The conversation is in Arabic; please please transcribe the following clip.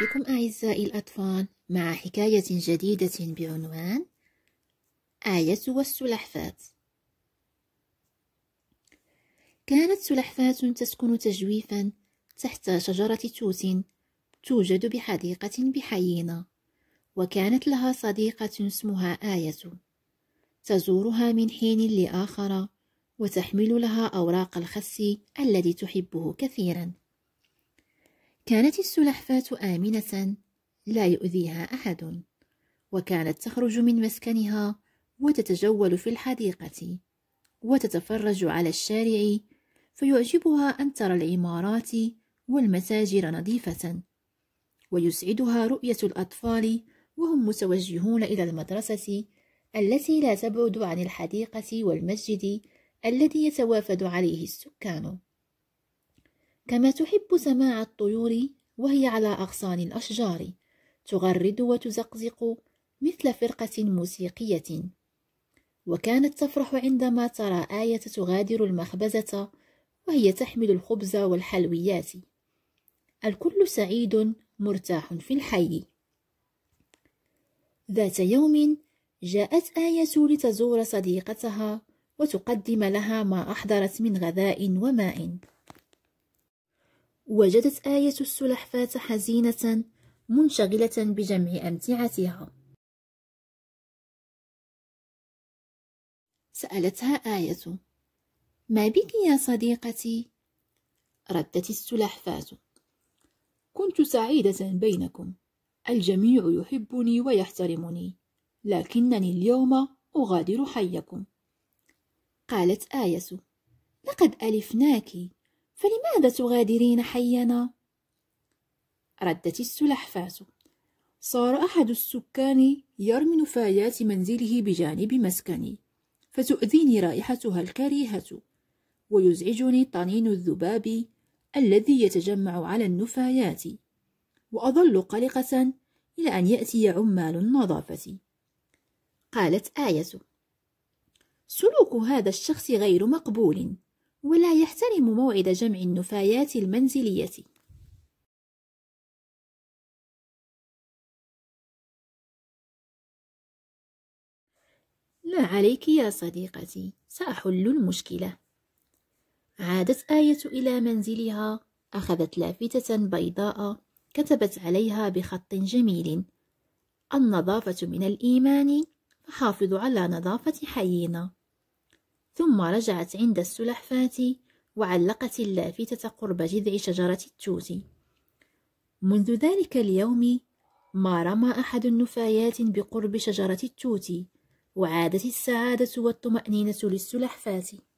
بكم أعزائي الأطفال مع حكاية جديدة بعنوان آية والسلحفاة كانت سلحفاة تسكن تجويفا تحت شجرة توت توجد بحديقة بحينا وكانت لها صديقة اسمها آية تزورها من حين لآخر وتحمل لها أوراق الخس الذي تحبه كثيرا كانت السلحفاة آمنة لا يؤذيها أحد وكانت تخرج من مسكنها وتتجول في الحديقة وتتفرج على الشارع فيعجبها أن ترى العمارات والمتاجر نظيفة ويسعدها رؤية الأطفال وهم متوجهون إلى المدرسة التي لا تبعد عن الحديقة والمسجد الذي يتوافد عليه السكان كما تحب سماع الطيور وهي على أغصان الأشجار تغرد وتزقزق مثل فرقة موسيقية وكانت تفرح عندما ترى آية تغادر المخبزة وهي تحمل الخبز والحلويات الكل سعيد مرتاح في الحي ذات يوم جاءت آية لتزور صديقتها وتقدم لها ما أحضرت من غذاء وماء وجدت آية السلحفاة حزينة منشغلة بجمع أمتعتها سألتها آية ما بك يا صديقتي؟ ردت السلحفاة كنت سعيدة بينكم الجميع يحبني ويحترمني لكنني اليوم أغادر حيكم قالت آية لقد ألفناكِ فلماذا تغادرين حينا ردت السلحفاه صار احد السكان يرمي نفايات منزله بجانب مسكني فتؤذيني رائحتها الكريهه ويزعجني طنين الذباب الذي يتجمع على النفايات واظل قلقه الى ان ياتي عمال النظافه قالت ايه سلوك هذا الشخص غير مقبول ولا يحترم موعد جمع النفايات المنزلية لا عليك يا صديقتي سأحل المشكلة عادت آية إلى منزلها أخذت لافتة بيضاء كتبت عليها بخط جميل النظافة من الإيمان فحافظوا على نظافة حينا ثم رجعت عند السلحفاة وعلقت اللافتة قرب جذع شجرة التوت منذ ذلك اليوم ما رمى أحد النفايات بقرب شجرة التوت وعادت السعادة والطمأنينة للسلحفاة